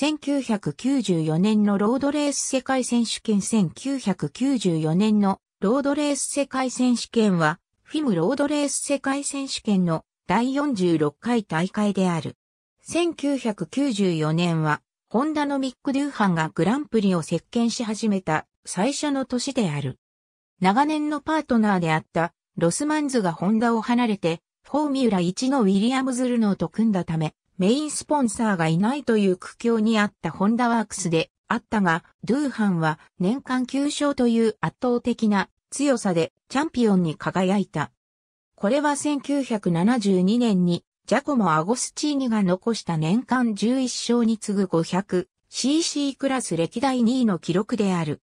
1994年のロードレース世界選手権1994年のロードレース世界選手権は、フィムロードレース世界選手権の第46回大会である。1994年は、ホンダのミック・ドゥーハンがグランプリを席巻し始めた最初の年である。長年のパートナーであったロスマンズがホンダを離れて、フォーミュラ1のウィリアムズ・ルノーと組んだため、メインスポンサーがいないという苦境にあったホンダワークスであったが、ドゥーハンは年間9勝という圧倒的な強さでチャンピオンに輝いた。これは1972年にジャコモ・アゴスチーニが残した年間11勝に次ぐ 500cc クラス歴代2位の記録である。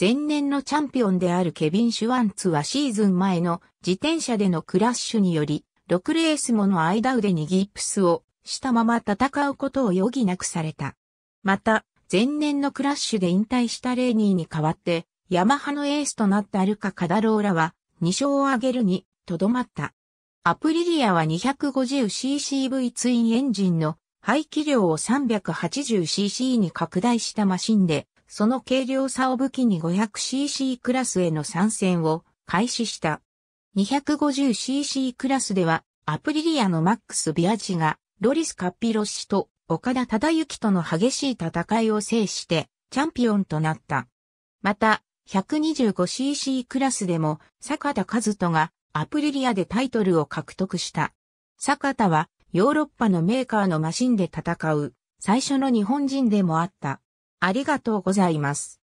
前年のチャンピオンであるケビン・シュワンツはシーズン前の自転車でのクラッシュにより、6レースもの間腕にギプスをしたまま戦うことを余儀なくされた。また、前年のクラッシュで引退したレーニーに代わって、ヤマハのエースとなったアルカ・カダローラは、2勝を挙げるに、とどまった。アプリリアは 250ccV ツインエンジンの排気量を 380cc に拡大したマシンで、その軽量差を武器に 500cc クラスへの参戦を開始した。250cc クラスでは、アプリリアのマックス・ビアジがロリス・カッピロッシと岡田忠之との激しい戦いを制してチャンピオンとなった。また、125cc クラスでも坂田和人がアプリリアでタイトルを獲得した。坂田はヨーロッパのメーカーのマシンで戦う最初の日本人でもあった。ありがとうございます。